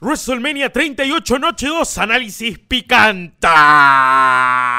WrestleMania 38, noche 2, análisis picanta.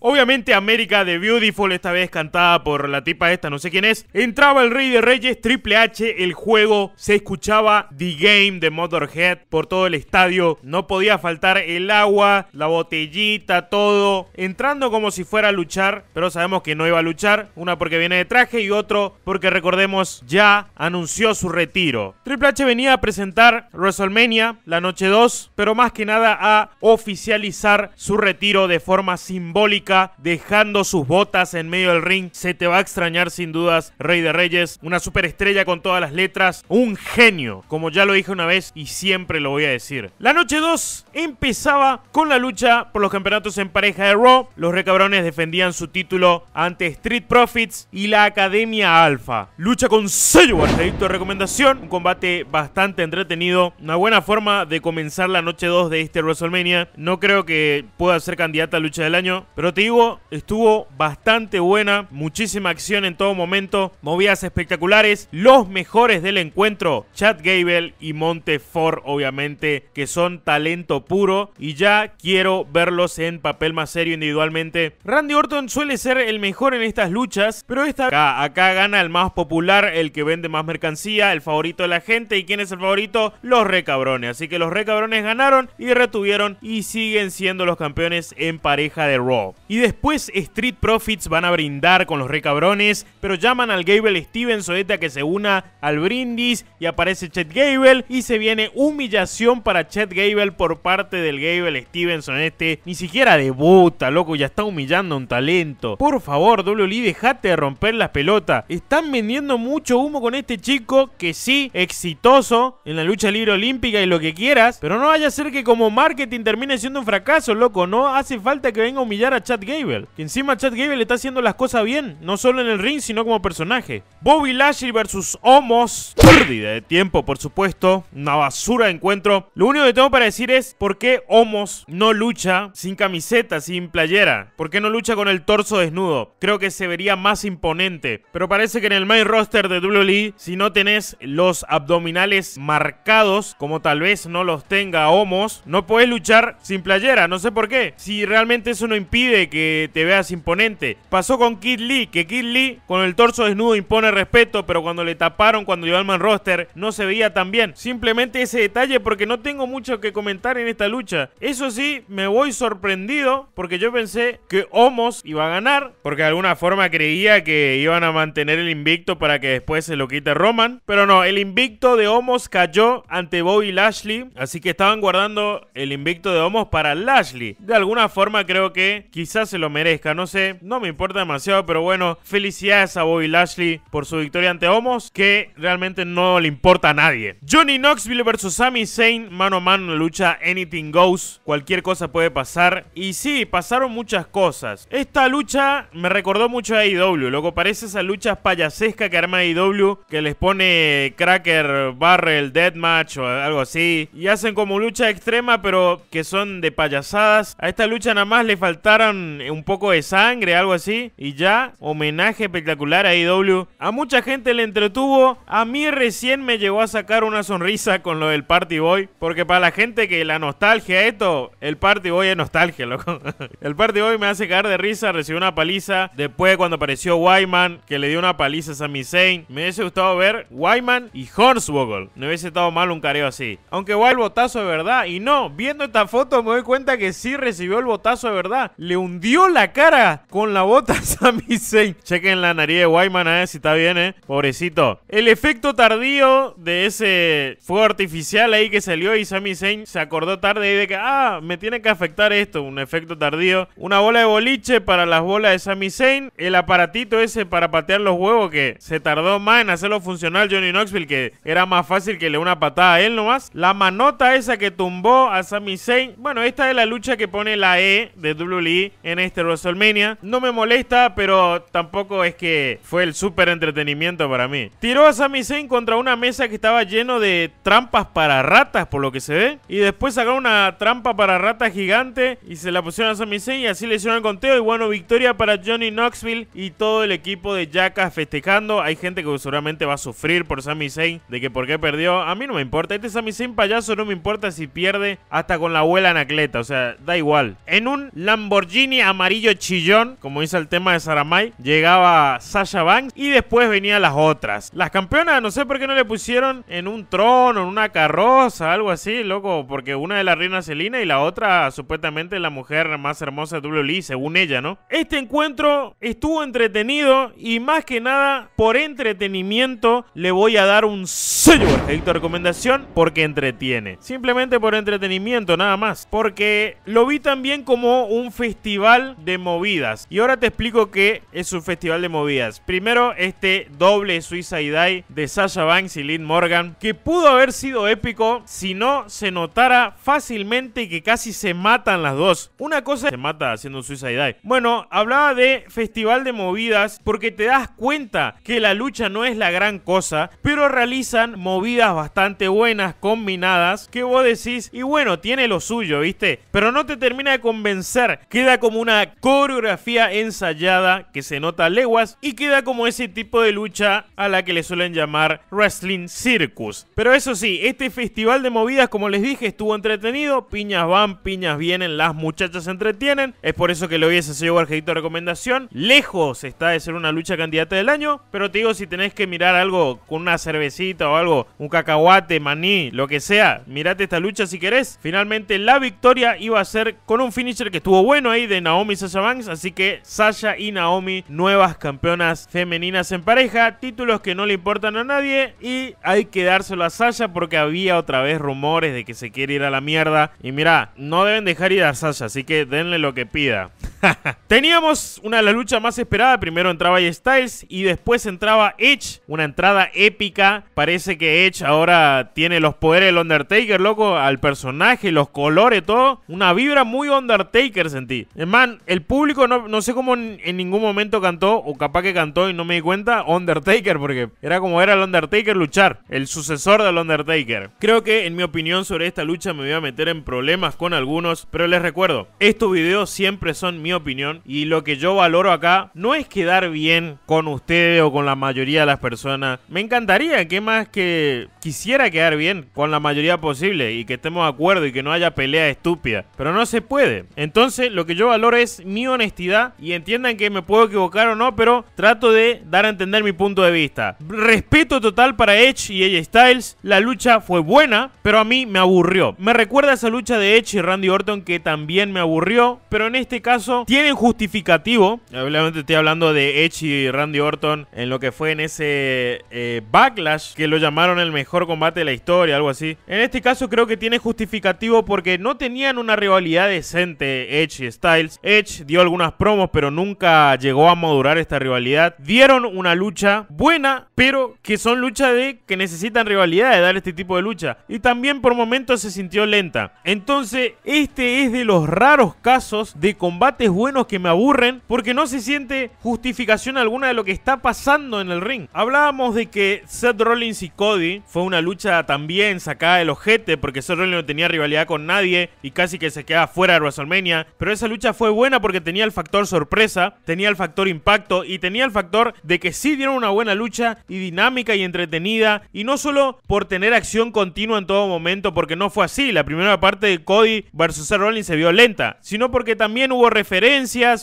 Obviamente América de Beautiful, esta vez cantada por la tipa esta, no sé quién es. Entraba el Rey de Reyes, Triple H, el juego, se escuchaba The Game de Motorhead por todo el estadio. No podía faltar el agua, la botellita, todo. Entrando como si fuera a luchar, pero sabemos que no iba a luchar. Una porque viene de traje y otro porque recordemos ya anunció su retiro. Triple H venía a presentar WrestleMania la noche 2, pero más que nada a oficializar su retiro de forma simbólica dejando sus botas en medio del ring. Se te va a extrañar sin dudas, Rey de Reyes, una superestrella con todas las letras, un genio, como ya lo dije una vez y siempre lo voy a decir. La noche 2 empezaba con la lucha por los campeonatos en pareja de Raw. Los recabrones defendían su título ante Street Profits y la Academia Alpha. Lucha con sello de recomendación, un combate bastante entretenido, una buena forma de comenzar la noche 2 de este WrestleMania. No creo que pueda ser candidata a lucha del año, pero digo, estuvo bastante buena, muchísima acción en todo momento, movidas espectaculares, los mejores del encuentro, Chad Gable y Monte Ford, obviamente, que son talento puro y ya quiero verlos en papel más serio individualmente. Randy Orton suele ser el mejor en estas luchas, pero esta acá, acá gana el más popular, el que vende más mercancía, el favorito de la gente y quién es el favorito, los recabrones. Así que los recabrones ganaron y retuvieron y siguen siendo los campeones en pareja de Raw. Y después Street Profits van a brindar con los recabrones, pero llaman al Gable Stevenson a que se una al brindis y aparece Chet Gable y se viene humillación para Chet Gable por parte del Gable Stevenson este. Ni siquiera debuta, loco, ya está humillando a un talento. Por favor, WWE, dejate de romper las pelotas. Están vendiendo mucho humo con este chico que sí, exitoso en la lucha libre olímpica y lo que quieras, pero no vaya a ser que como marketing termine siendo un fracaso, loco. No hace falta que venga a humillar a Chet Gable. Que encima Chad Gable está haciendo las cosas bien, no solo en el ring, sino como personaje. Bobby Lashley versus Homos. Pérdida de tiempo, por supuesto. Una basura de encuentro. Lo único que tengo para decir es por qué Homos no lucha sin camiseta, sin playera. ¿Por qué no lucha con el torso desnudo? Creo que se vería más imponente. Pero parece que en el main roster de WWE, si no tenés los abdominales marcados, como tal vez no los tenga Homos, no podés luchar sin playera. No sé por qué. Si realmente eso no impide que te veas imponente. Pasó con Kid Lee, que Kid Lee con el torso desnudo impone respeto, pero cuando le taparon, cuando llevó al man roster, no se veía tan bien. Simplemente ese detalle porque no tengo mucho que comentar en esta lucha. Eso sí, me voy sorprendido porque yo pensé que Homos iba a ganar, porque de alguna forma creía que iban a mantener el invicto para que después se lo quite Roman. Pero no, el invicto de Homos cayó ante Bobby Lashley, así que estaban guardando el invicto de Homos para Lashley. De alguna forma creo que quizás se lo merezca, no sé, no me importa demasiado, pero bueno, felicidades a Bobby Lashley por su victoria ante Homos, que realmente no le importa a nadie. Johnny Knoxville versus Sami Zayn, mano a mano, lucha Anything Goes, cualquier cosa puede pasar. Y sí, pasaron muchas cosas. Esta lucha me recordó mucho a IW, e luego parece esa lucha payasesca que arma AEW, que les pone Cracker Barrel Deathmatch o algo así, y hacen como lucha extrema, pero que son de payasadas. A esta lucha nada más le faltaron eh, un, poco de sangre, algo así, y ya, homenaje espectacular a IW. E a mucha gente le entretuvo, a mí recién me llegó a sacar una sonrisa con lo del Party Boy, porque para la gente que la nostalgia esto, el Party Boy es nostalgia, loco. El Party Boy me hace caer de risa, recibió una paliza, después cuando apareció Wyman, que le dio una paliza a Sami Zayn, me hubiese gustado ver Wyman y Hornswoggle, no hubiese estado mal un careo así. Aunque va el botazo de verdad, y no, viendo esta foto me doy cuenta que sí recibió el botazo de verdad, le hundió ¡Dio la cara con la bota Sami Zayn. Chequen la nariz de Wyman a eh, ver si está bien, ¿eh? Pobrecito. El efecto tardío de ese fuego artificial ahí que salió y Sami Zayn se acordó tarde de que, ah, me tiene que afectar esto. Un efecto tardío. Una bola de boliche para las bolas de Sami Zayn. El aparatito ese para patear los huevos que se tardó más en hacerlo funcional Johnny Knoxville, que era más fácil que le una patada a él nomás. La manota esa que tumbó a Sami Zayn. Bueno, esta es la lucha que pone la E de WWE en este WrestleMania. No me molesta, pero tampoco es que fue el súper entretenimiento para mí. Tiró a Sami Zayn contra una mesa que estaba lleno de trampas para ratas, por lo que se ve. Y después sacó una trampa para ratas gigante y se la pusieron a Sami Zayn y así le hicieron el conteo. Y bueno, victoria para Johnny Knoxville y todo el equipo de Jackas festejando. Hay gente que seguramente va a sufrir por Sami Zayn de que por qué perdió. A mí no me importa. Este Sami Zayn payaso no me importa si pierde hasta con la abuela en Atleta. O sea, da igual. En un Lamborghini amarillo chillón, como dice el tema de Saramay, llegaba Sasha Banks y después venían las otras. Las campeonas, no sé por qué no le pusieron en un trono, en una carroza, algo así, loco, porque una de la reina Celina y la otra supuestamente la mujer más hermosa de WWE, según ella, ¿no? Este encuentro estuvo entretenido y más que nada por entretenimiento le voy a dar un sello de recomendación porque entretiene. Simplemente por entretenimiento, nada más. Porque lo vi también como un festival de movidas. Y ahora te explico que es un festival de movidas. Primero, este doble Suicide Die de Sasha Banks y Lynn Morgan, que pudo haber sido épico si no se notara fácilmente que casi se matan las dos. Una cosa se mata haciendo un Suicide Bueno, hablaba de festival de movidas porque te das cuenta que la lucha no es la gran cosa, pero realizan movidas bastante buenas, combinadas, que vos decís, y bueno, tiene lo suyo, ¿viste? Pero no te termina de convencer, queda con como una coreografía ensayada que se nota a leguas y queda como ese tipo de lucha a la que le suelen llamar Wrestling Circus. Pero eso sí, este festival de movidas, como les dije, estuvo entretenido. Piñas van, piñas vienen, las muchachas se entretienen. Es por eso que lo hubiese sido de recomendación. Lejos está de ser una lucha candidata del año, pero te digo, si tenés que mirar algo con una cervecita o algo, un cacahuate, maní, lo que sea, mirate esta lucha si querés. Finalmente la victoria iba a ser con un finisher que estuvo bueno ahí Naomi y Sasha Banks, así que Sasha y Naomi, nuevas campeonas femeninas en pareja, títulos que no le importan a nadie y hay que dárselo a Sasha porque había otra vez rumores de que se quiere ir a la mierda y mira, no deben dejar ir a Sasha, así que denle lo que pida. Teníamos una de las luchas más esperadas. Primero entraba Styles y después entraba Edge. Una entrada épica. Parece que Edge ahora tiene los poderes del Undertaker, loco. Al personaje, los colores, todo. Una vibra muy Undertaker sentí. Man, el público no, sé cómo en, ningún momento cantó, o capaz que cantó y no me di cuenta, Undertaker, porque era como era el Undertaker luchar. El sucesor del Undertaker. Creo que, en mi opinión sobre esta lucha, me voy a meter en problemas con algunos. Pero les recuerdo, estos videos siempre son mi opinión y lo que yo valoro acá no es quedar bien con ustedes o con la mayoría de las personas. Me encantaría que más que quisiera quedar bien con la mayoría posible y que estemos de acuerdo y que no haya pelea estúpida, pero no se puede. Entonces, lo que yo valoro es mi honestidad y entiendan que me puedo equivocar o no, pero trato de dar a entender mi punto de vista. Respeto total para Edge y AJ Styles. La lucha fue buena, pero a mí me aburrió. Me recuerda esa lucha de Edge y Randy Orton que también me aburrió, pero en este caso tienen justificativo. Obviamente estoy hablando de Edge y Randy Orton en lo que fue en ese eh, backlash que lo llamaron el mejor combate de la historia, algo así. En este caso creo que tiene justificativo porque no tenían una rivalidad decente Edge y Styles. Edge dio algunas promos pero nunca llegó a madurar esta rivalidad. Dieron una lucha buena pero que son luchas de que necesitan rivalidad de dar este tipo de lucha. Y también por momentos se sintió lenta. Entonces este es de los raros casos de combate buenos que me aburren porque no se siente justificación alguna de lo que está pasando en el ring. Hablábamos de que Seth Rollins y Cody fue una lucha también sacada del ojete porque Seth Rollins no tenía rivalidad con nadie y casi que se queda fuera de WrestleMania, pero esa lucha fue buena porque tenía el factor sorpresa, tenía el factor impacto y tenía el factor de que sí dieron una buena lucha y dinámica y entretenida y no solo por tener acción continua en todo momento porque no fue así, la primera parte de Cody versus Seth Rollins se vio lenta, sino porque también hubo referencias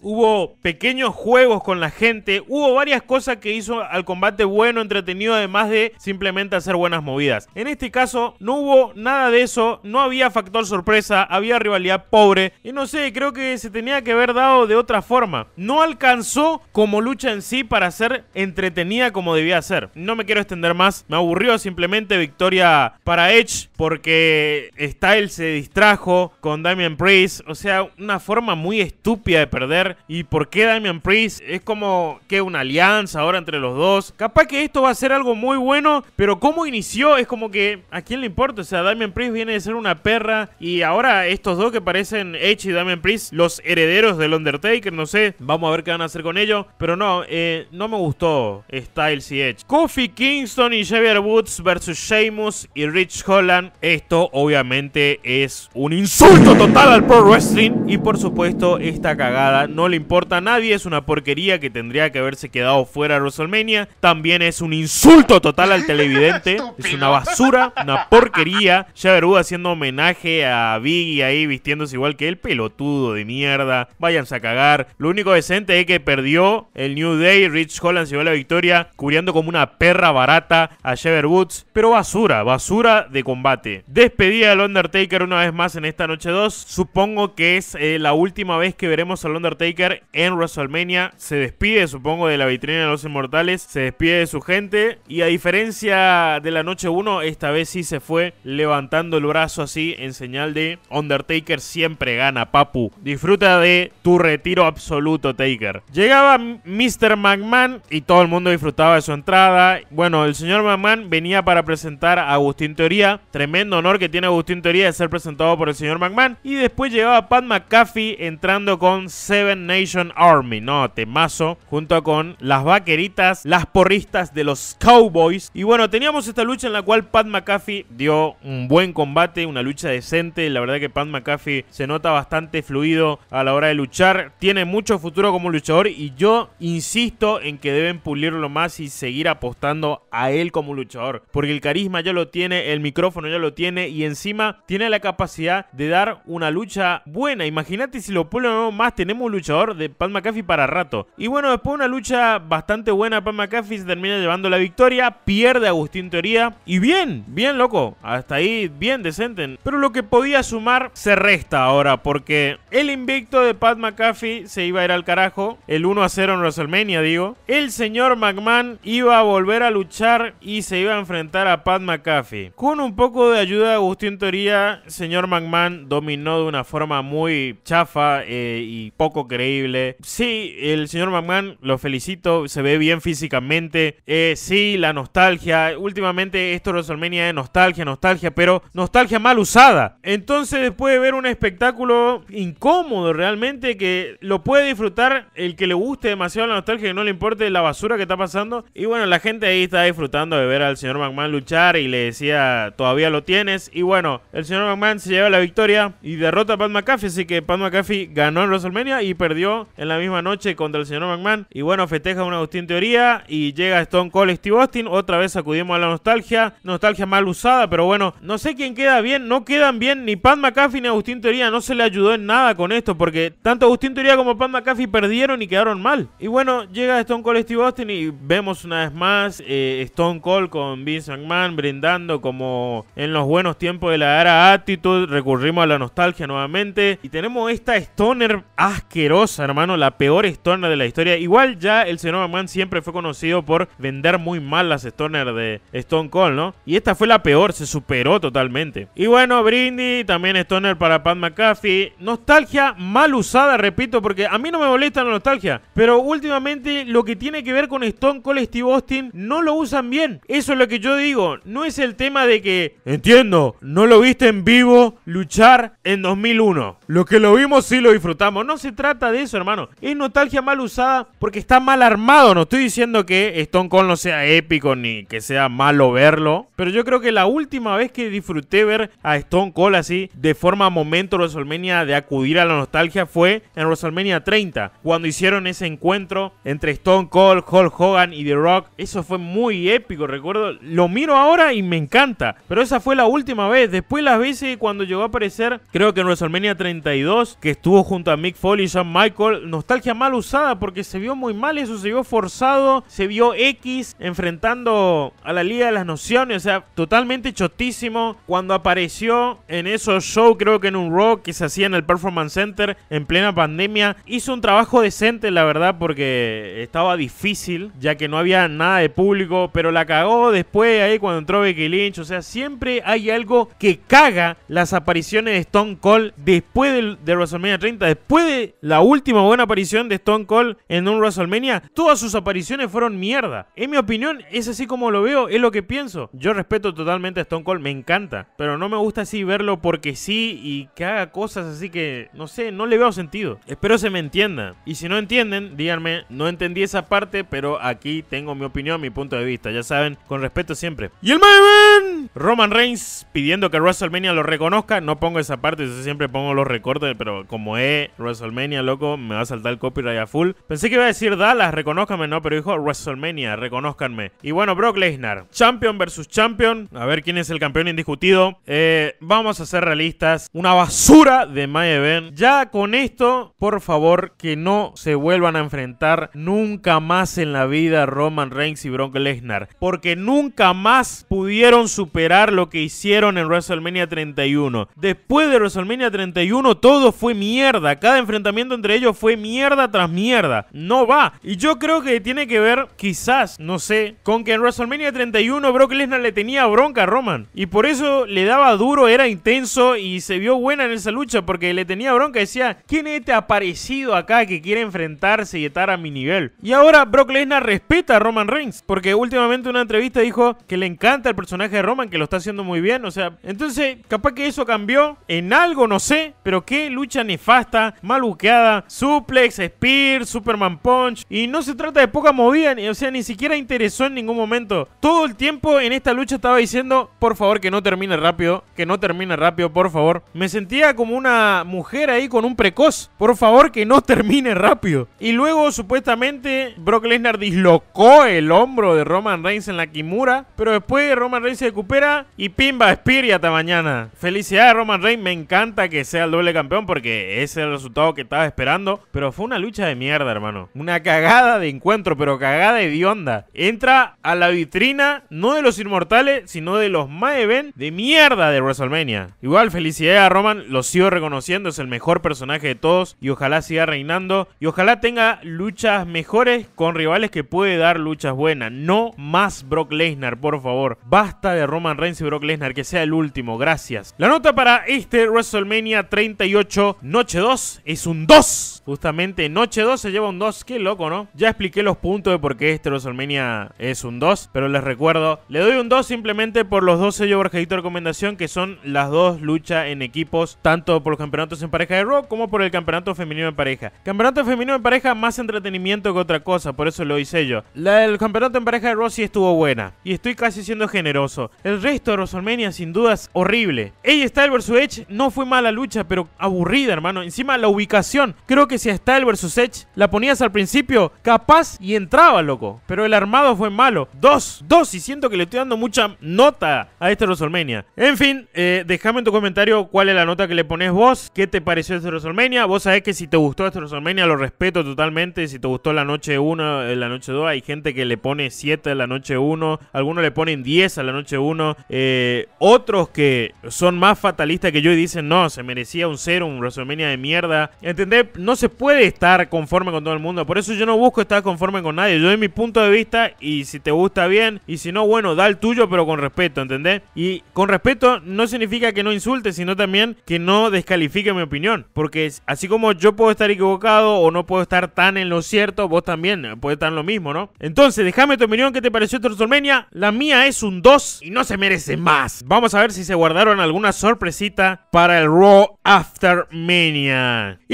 hubo pequeños juegos con la gente, hubo varias cosas que hizo al combate bueno, entretenido, además de simplemente hacer buenas movidas. En este caso no hubo nada de eso, no había factor sorpresa, había rivalidad pobre y no sé, creo que se tenía que haber dado de otra forma. No alcanzó como lucha en sí para ser entretenida como debía ser. No me quiero extender más, me aburrió simplemente victoria para Edge porque Style se distrajo con Damian Priest, o sea, una forma muy estúpida de perder. ¿Y por qué Damian Priest? Es como que una alianza ahora entre los dos. Capaz que esto va a ser algo muy bueno, pero como inició es como que a quién le importa. O sea, Damian Priest viene de ser una perra y ahora estos dos que parecen Edge y Damian Priest, los herederos del Undertaker, no sé. Vamos a ver qué van a hacer con ello. Pero no, eh, no me gustó Styles y Edge. Kofi Kingston y Xavier Woods versus Sheamus y Rich Holland. Esto obviamente es un insulto total al pro wrestling y por supuesto esta cagada no le importa a nadie, es una porquería que tendría que haberse quedado fuera de WrestleMania. También es un insulto total al televidente, es una basura, una porquería. Yaberu haciendo homenaje a Biggie ahí vistiéndose igual que el pelotudo de mierda. Váyanse a cagar. Lo único decente es que perdió el New Day, Rich Holland se llevó la victoria, cubriendo como una perra barata a Shever pero basura, basura de combate. Despedida del Undertaker una vez más en esta noche 2. Supongo que es eh, la última vez que verá veremos al Undertaker en WrestleMania. Se despide, supongo, de la vitrina de los inmortales. Se despide de su gente. Y a diferencia de la noche 1, esta vez sí se fue levantando el brazo así en señal de Undertaker siempre gana, papu. Disfruta de tu retiro absoluto, Taker. Llegaba Mr. McMahon y todo el mundo disfrutaba de su entrada. Bueno, el señor McMahon venía para presentar a Agustín Teoría. Tremendo honor que tiene Agustín Teoría de ser presentado por el señor McMahon. Y después llegaba Pat McAfee entrando con con Seven Nation Army, no, temazo, junto con las vaqueritas, las porristas de los Cowboys. Y bueno, teníamos esta lucha en la cual Pat McAfee dio un buen combate, una lucha decente. La verdad que Pat McAfee se nota bastante fluido a la hora de luchar. Tiene mucho futuro como luchador y yo insisto en que deben pulirlo más y seguir apostando a él como luchador. Porque el carisma ya lo tiene, el micrófono ya lo tiene y encima tiene la capacidad de dar una lucha buena. Imagínate si lo pulen más tenemos un luchador de Pat McAfee para rato. Y bueno, después de una lucha bastante buena, Pat McAfee se termina llevando la victoria, pierde a Agustín Teoría y bien, bien loco, hasta ahí bien decente. Pero lo que podía sumar se resta ahora porque el invicto de Pat McAfee se iba a ir al carajo, el 1 a 0 en WrestleMania digo. El señor McMahon iba a volver a luchar y se iba a enfrentar a Pat McAfee. Con un poco de ayuda de Agustín Teoría, señor McMahon dominó de una forma muy chafa. Eh, y poco creíble. Sí, el señor McMahon, lo felicito, se ve bien físicamente. Eh, sí, la nostalgia. Últimamente esto WrestleMania es nostalgia, nostalgia, pero nostalgia mal usada. Entonces, después de ver un espectáculo incómodo realmente, que lo puede disfrutar el que le guste demasiado la nostalgia, que no le importe la basura que está pasando. Y bueno, la gente ahí está disfrutando de ver al señor McMahon luchar y le decía, todavía lo tienes. Y bueno, el señor McMahon se lleva la victoria y derrota a Pat McAfee, así que Pat McAfee ganó los WrestleMania y perdió en la misma noche contra el señor McMahon. Y bueno, festeja un Agustín Teoría y llega Stone Cold Steve Austin. Otra vez acudimos a la nostalgia, nostalgia mal usada, pero bueno, no sé quién queda bien, no quedan bien ni Pat McAfee ni Agustín Teoría, no se le ayudó en nada con esto porque tanto Agustín Teoría como Pat McAfee perdieron y quedaron mal. Y bueno, llega Stone Cold Steve Austin y vemos una vez más eh, Stone Cold con Vince McMahon brindando como en los buenos tiempos de la era Attitude, recurrimos a la nostalgia nuevamente y tenemos esta Stoner asquerosa, hermano. La peor Stoner de la historia. Igual ya el Senoma Man siempre fue conocido por vender muy mal las Stoner de Stone Cold, ¿no? Y esta fue la peor, se superó totalmente. Y bueno, Brindy, también Stoner para Pat McAfee. Nostalgia mal usada, repito, porque a mí no me molesta la nostalgia. Pero últimamente lo que tiene que ver con Stone Cold Steve Austin no lo usan bien. Eso es lo que yo digo. No es el tema de que, entiendo, no lo viste en vivo luchar en 2001. Lo que lo vimos sí lo disfrutamos no se trata de eso, hermano. Es nostalgia mal usada porque está mal armado. No estoy diciendo que Stone Cold no sea épico ni que sea malo verlo. Pero yo creo que la última vez que disfruté ver a Stone Cold así de forma momento WrestleMania de acudir a la nostalgia fue en WrestleMania 30. Cuando hicieron ese encuentro entre Stone Cold, Hulk Hogan y The Rock. Eso fue muy épico, recuerdo. Lo miro ahora y me encanta. Pero esa fue la última vez. Después las veces cuando llegó a aparecer, creo que en WrestleMania 32, que estuvo junto a Mick Foley y Michael. Nostalgia mal usada porque se vio muy mal eso, se vio forzado, se vio X enfrentando a la Liga de las Nociones, o sea, totalmente chotísimo. Cuando apareció en esos shows, creo que en un rock que se hacía en el Performance Center en plena pandemia, hizo un trabajo decente, la verdad, porque estaba difícil, ya que no había nada de público, pero la cagó después ahí cuando entró Becky Lynch, o sea, siempre hay algo que caga las apariciones de Stone Cold después de, de WrestleMania 30, después Después de la última buena aparición de Stone Cold en un WrestleMania, todas sus apariciones fueron mierda. En mi opinión, es así como lo veo, es lo que pienso. Yo respeto totalmente a Stone Cold, me encanta, pero no me gusta así verlo porque sí y que haga cosas así que, no sé, no le veo sentido. Espero se me entienda. Y si no entienden, díganme, no entendí esa parte, pero aquí tengo mi opinión, mi punto de vista. Ya saben, con respeto siempre. Y el Maven! Roman Reigns pidiendo que WrestleMania lo reconozca. No pongo esa parte, yo siempre pongo los recortes, pero como es... WrestleMania, loco, me va a saltar el copyright a full. Pensé que iba a decir Dallas, reconozcanme, no, pero dijo WrestleMania, reconózcanme. Y bueno, Brock Lesnar, Champion versus Champion, a ver quién es el campeón indiscutido. Eh, vamos a ser realistas, una basura de My Event. Ya con esto, por favor, que no se vuelvan a enfrentar nunca más en la vida Roman Reigns y Brock Lesnar, porque nunca más pudieron superar lo que hicieron en WrestleMania 31. Después de WrestleMania 31 todo fue mierda cada enfrentamiento entre ellos fue mierda tras mierda. No va. Y yo creo que tiene que ver, quizás, no sé, con que en WrestleMania 31 Brock Lesnar le tenía bronca a Roman. Y por eso le daba duro, era intenso y se vio buena en esa lucha porque le tenía bronca. Decía, ¿quién es este aparecido acá que quiere enfrentarse y estar a mi nivel? Y ahora Brock Lesnar respeta a Roman Reigns porque últimamente en una entrevista dijo que le encanta el personaje de Roman, que lo está haciendo muy bien. O sea, entonces capaz que eso cambió en algo, no sé, pero qué lucha nefasta maluqueada, suplex, spear, superman punch. Y no se trata de poca movida, o sea, ni siquiera interesó en ningún momento. Todo el tiempo en esta lucha estaba diciendo, por favor, que no termine rápido, que no termine rápido, por favor. Me sentía como una mujer ahí con un precoz. Por favor, que no termine rápido. Y luego, supuestamente, Brock Lesnar dislocó el hombro de Roman Reigns en la Kimura, pero después Roman Reigns se recupera y pimba, Spear y hasta mañana. Felicidades, Roman Reigns. Me encanta que sea el doble campeón porque es el resultado que estaba esperando. Pero fue una lucha de mierda, hermano. Una cagada de encuentro, pero cagada de onda Entra a la vitrina, no de los inmortales, sino de los más de mierda de WrestleMania. Igual, felicidad a Roman, lo sigo reconociendo, es el mejor personaje de todos y ojalá siga reinando. Y ojalá tenga luchas mejores con rivales que puede dar luchas buenas. No más Brock Lesnar, por favor. Basta de Roman Reigns y Brock Lesnar, que sea el último, gracias. La nota para este WrestleMania 38, noche 2 es un 2. Justamente Noche 2 se lleva un 2, qué loco, ¿no? Ya expliqué los puntos de por qué este WrestleMania es un 2, pero les recuerdo, le doy un 2 simplemente por los dos sellos de recomendación que son las dos luchas en equipos, tanto por los campeonatos en pareja de rock como por el campeonato femenino en pareja. Campeonato femenino en pareja más entretenimiento que otra cosa, por eso lo hice yo. La del campeonato en pareja de Raw sí estuvo buena, y estoy casi siendo generoso. El resto de Rosalmenia sin dudas horrible. Ella Style vs Edge no fue mala lucha, pero aburrida, hermano. Encima la ubicación, creo que si a Style versus Edge la ponías al principio, capaz y entraba, loco. Pero el armado fue malo. Dos, dos, y siento que le estoy dando mucha nota a este WrestleMania. En fin, eh, déjame en tu comentario cuál es la nota que le pones vos. ¿Qué te pareció este WrestleMania? Vos sabés que si te gustó este WrestleMania, lo respeto totalmente. Si te gustó la noche 1, eh, la noche 2, hay gente que le pone 7 a la noche 1, algunos le ponen 10 a la noche 1, eh, otros que son más fatalistas que yo y dicen, no, se merecía un 0, un WrestleMania de mierda. ¿Entendés? No se puede estar conforme con todo el mundo. Por eso yo no busco estar conforme con nadie. Yo doy mi punto de vista y si te gusta bien y si no, bueno, da el tuyo pero con respeto, ¿entendés? Y con respeto no significa que no insulte, sino también que no descalifique mi opinión. Porque así como yo puedo estar equivocado o no puedo estar tan en lo cierto, vos también puede estar en lo mismo, ¿no? Entonces, déjame tu opinión, ¿qué te pareció Transformenia? La mía es un 2 y no se merece más. Vamos a ver si se guardaron alguna sorpresita para el Raw After Y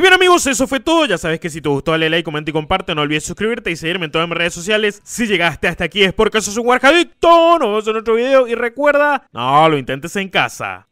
bien amigos, eso fue todo. Ya sabes que si te gustó, dale like, comenta y comparte. No olvides suscribirte y seguirme en todas mis redes sociales. Si llegaste hasta aquí es porque sos un Warjadicto. Nos vemos en otro video y recuerda, no lo intentes en casa.